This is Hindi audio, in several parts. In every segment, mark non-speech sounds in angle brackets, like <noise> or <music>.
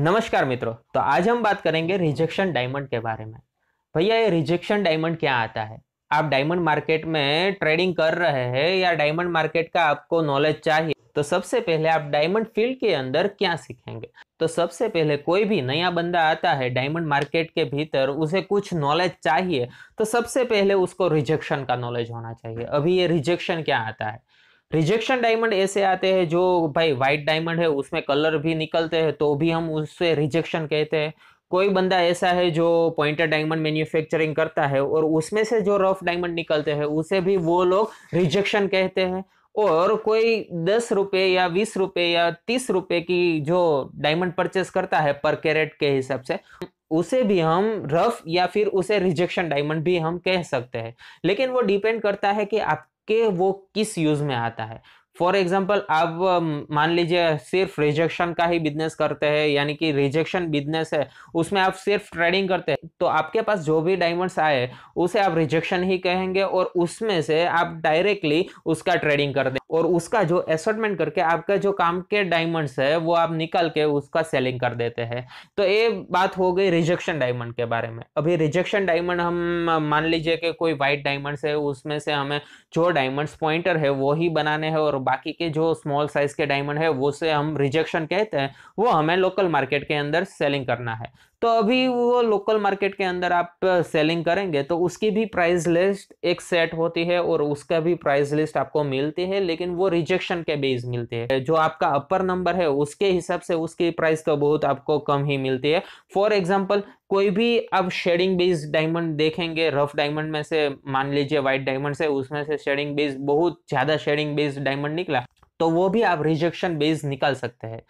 नमस्कार मित्रों तो आज हम बात करेंगे रिजेक्शन डायमंड के बारे में भैया ये रिजेक्शन डायमंड क्या आता है आप डायमंड मार्केट में ट्रेडिंग कर रहे हैं या डायमंड मार्केट का आपको नॉलेज चाहिए तो सबसे पहले आप डायमंड फील्ड के अंदर क्या सीखेंगे तो सबसे पहले कोई भी नया बंदा आता है डायमंड मार्केट के भीतर उसे कुछ नॉलेज चाहिए तो सबसे पहले उसको रिजेक्शन का नॉलेज होना चाहिए अभी ये रिजेक्शन क्या आता है रिजेक्शन डायमंड ऐसे आते हैं जो भाई व्हाइट डायमंड है उसमें कलर भी निकलते हैं तो भी हम उससे रिजेक्शन कहते हैं कोई बंदा ऐसा है जो पॉइंटर डायमंड मैन्युफैक्चरिंग करता है और उसमें से जो रफ डायमंड निकलते हैं उसे भी वो लोग रिजेक्शन कहते हैं और कोई दस रुपये या बीस रुपये या तीस रुपये की जो डायमंड परचेस करता है पर कैरेट के हिसाब से उसे भी हम रफ या फिर उसे रिजेक्शन डायमंड भी हम कह सकते हैं लेकिन वो डिपेंड करता है कि आप कि वो किस यूज़ में आता है फॉर एग्जाम्पल आप मान लीजिए सिर्फ रिजेक्शन का ही बिजनेस करते हैं यानी कि रिजेक्शन बिजनेस है उसमें आप सिर्फ ट्रेडिंग करते हैं तो आपके पास जो भी डायमंड्स आए उसे आप रिजेक्शन ही कहेंगे और उसमें से आप डायरेक्टली उसका ट्रेडिंग कर दें और उसका जो एसोटमेंट करके आपका जो काम के डायमंड्स है वो आप निकाल के उसका सेलिंग कर देते हैं तो ये बात हो गई रिजेक्शन डायमंड के बारे में अभी रिजेक्शन डायमंड हम मान लीजिए कि कोई वाइट डायमंड्स है उसमें से हमें जो डायमंड्स पॉइंटर है वो ही बनाने हैं और बाकी के जो स्मॉल साइज के डायमंड है वो से हम रिजेक्शन कहते हैं वो हमें लोकल मार्केट के अंदर सेलिंग करना है तो अभी वो लोकल मार्केट के अंदर आप सेलिंग करेंगे तो उसकी भी प्राइस लिस्ट एक सेट होती है और उसका भी प्राइस लिस्ट आपको मिलती है लेकिन वो रिजेक्शन के बेस मिलती है जो आपका अपर नंबर है उसके हिसाब से उसकी प्राइस तो बहुत आपको कम ही मिलती है फॉर एग्जाम्पल कोई भी आप शेडिंग बेस्ड डायमंड देखेंगे रफ डायमंड में से मान लीजिए व्हाइट डायमंड से उसमें से शेडिंग बेस्ड बहुत ज़्यादा शेडिंग बेस्ड डायमंड निकला तो वो भी आप रिजेक्शन बेस्ड निकाल सकते हैं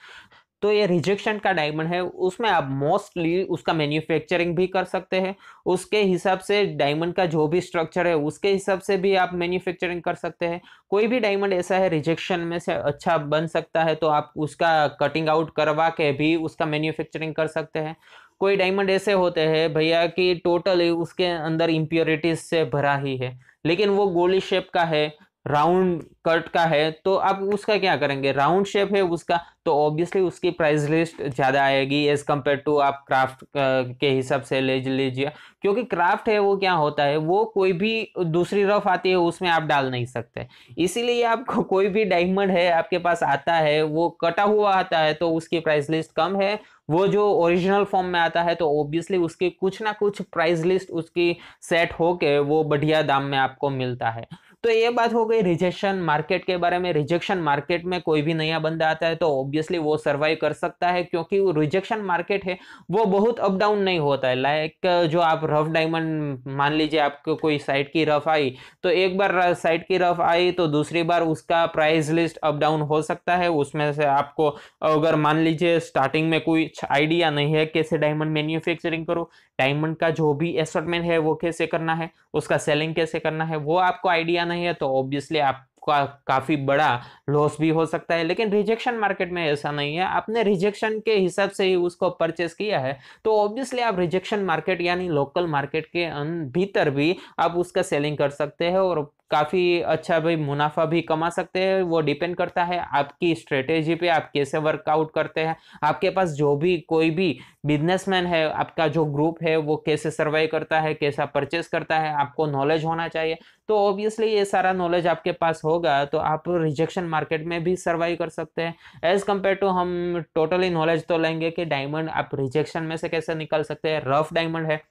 तो ये रिजेक्शन का डायमंड है उसमें आप मोस्टली उसका मैन्युफैक्चरिंग भी कर सकते हैं उसके हिसाब से डायमंड का जो भी स्ट्रक्चर है उसके हिसाब से भी आप मैन्युफैक्चरिंग कर सकते हैं कोई भी डायमंड ऐसा है रिजेक्शन में से अच्छा बन सकता है तो आप उसका कटिंग आउट करवा के भी उसका मैन्युफैक्चरिंग कर सकते हैं कोई डायमंड ऐसे होते हैं भैया कि टोटली उसके अंदर इम्प्योरिटीज से भरा ही है लेकिन वो गोली शेप का है राउंड कट का है तो आप उसका क्या करेंगे राउंड शेप है उसका तो ऑब्वियसली उसकी प्राइस लिस्ट ज़्यादा आएगी एज कम्पेयर टू आप क्राफ्ट के हिसाब से ले लीजिए क्योंकि क्राफ्ट है वो क्या होता है वो कोई भी दूसरी रफ आती है उसमें आप डाल नहीं सकते इसीलिए आपको <laughs> कोई भी डायमंड है आपके पास आता है वो कटा हुआ आता है तो उसकी प्राइस लिस्ट कम है वो जो ओरिजिनल फॉर्म में आता है तो ऑब्वियसली उसकी कुछ ना कुछ प्राइस लिस्ट उसकी सेट होके वो बढ़िया दाम में आपको मिलता है तो ये बात हो गई रिजेक्शन मार्केट के बारे में रिजेक्शन मार्केट में कोई भी नया बंदा आता है तो ऑब्वियसली वो सर्वाइव कर सकता है क्योंकि वो रिजेक्शन मार्केट है वो बहुत अप डाउन नहीं होता है लाइक जो आप रफ डायमंड मान लीजिए आपको कोई साइट की रफ आई तो एक बार साइट की रफ आई तो दूसरी बार उसका प्राइस लिस्ट अप डाउन हो सकता है उसमें से आपको अगर मान लीजिए स्टार्टिंग में कोई आइडिया अच्छा नहीं है कैसे डायमंड मैन्युफैक्चरिंग करो डायमंड का जो भी एसोटमेंट है वो कैसे करना है उसका सेलिंग कैसे करना है वो आपको आइडिया नहीं नहीं है तो ऑब्वियसली आप का काफ़ी बड़ा लॉस भी हो सकता है लेकिन रिजेक्शन मार्केट में ऐसा नहीं है आपने रिजेक्शन के हिसाब से ही उसको परचेस किया है तो ऑब्वियसली आप रिजेक्शन मार्केट यानी लोकल मार्केट के अं-, भीतर भी आप उसका सेलिंग कर सकते हैं और काफ़ी अच्छा भाई मुनाफा भी कमा सकते हैं वो डिपेंड करता है आपकी स्ट्रेटेजी पे आप कैसे वर्कआउट करते हैं आपके पास जो भी कोई भी बिजनेसमैन है आपका जो ग्रुप है वो कैसे सर्वाइव करता है कैसा परचेस करता है आपको नॉलेज होना चाहिए तो ऑब्वियसली ये सारा नॉलेज आपके पास होगा तो आप रिजेक्शन मार्केट में भी सर्वाइव कर सकते हैं एज कम्पेयर टू हम टोटली नॉलेज तो लेंगे कि डायमंड आप रिजेक्शन में से कैसे निकल सकते हैं रफ डायमंड है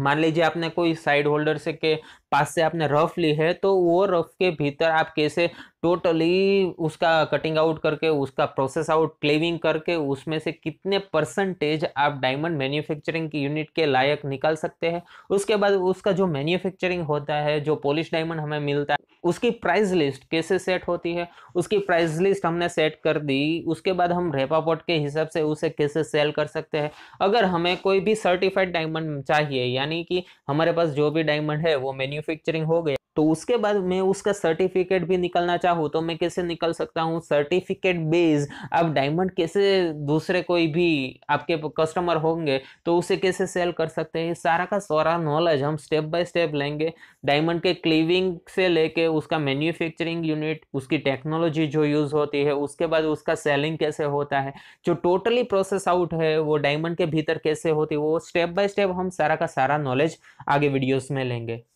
मान लीजिए आपने कोई साइड होल्डर से के पास से आपने रफ ली है तो वो रफ के भीतर आप कैसे टोटली उसका कटिंग आउट करके उसका प्रोसेस आउट क्लेविंग करके उसमें से कितने परसेंटेज आप डायमंड मैन्युफैक्चरिंग की यूनिट के लायक निकाल सकते हैं उसके बाद उसका जो मैन्युफैक्चरिंग होता है जो पॉलिश डायमंड हमें मिलता है उसकी प्राइस लिस्ट कैसे सेट होती है उसकी प्राइस लिस्ट हमने सेट कर दी उसके बाद हम रेपापोट के हिसाब से उसे कैसे सेल कर सकते हैं अगर हमें कोई भी सर्टिफाइड डायमंड चाहिए यानी कि हमारे पास जो भी डायमंड है वो मैन्युफैक्चरिंग हो गया तो उसके बाद मैं उसका सर्टिफिकेट भी निकलना चाहूँ तो मैं कैसे निकल सकता हूँ सर्टिफिकेट बेस आप डायमंड कैसे दूसरे कोई भी आपके कस्टमर होंगे तो उसे कैसे सेल कर सकते हैं सारा का सारा नॉलेज हम स्टेप बाय स्टेप लेंगे डायमंड के क्लीविंग से लेके उसका मैन्युफैक्चरिंग यूनिट उसकी टेक्नोलॉजी जो यूज़ होती है उसके बाद उसका सेलिंग कैसे होता है जो टोटली प्रोसेस आउट है वो डायमंड के भीतर कैसे होती है वो स्टेप बाय स्टेप हम सारा का सारा नॉलेज आगे वीडियोज़ में लेंगे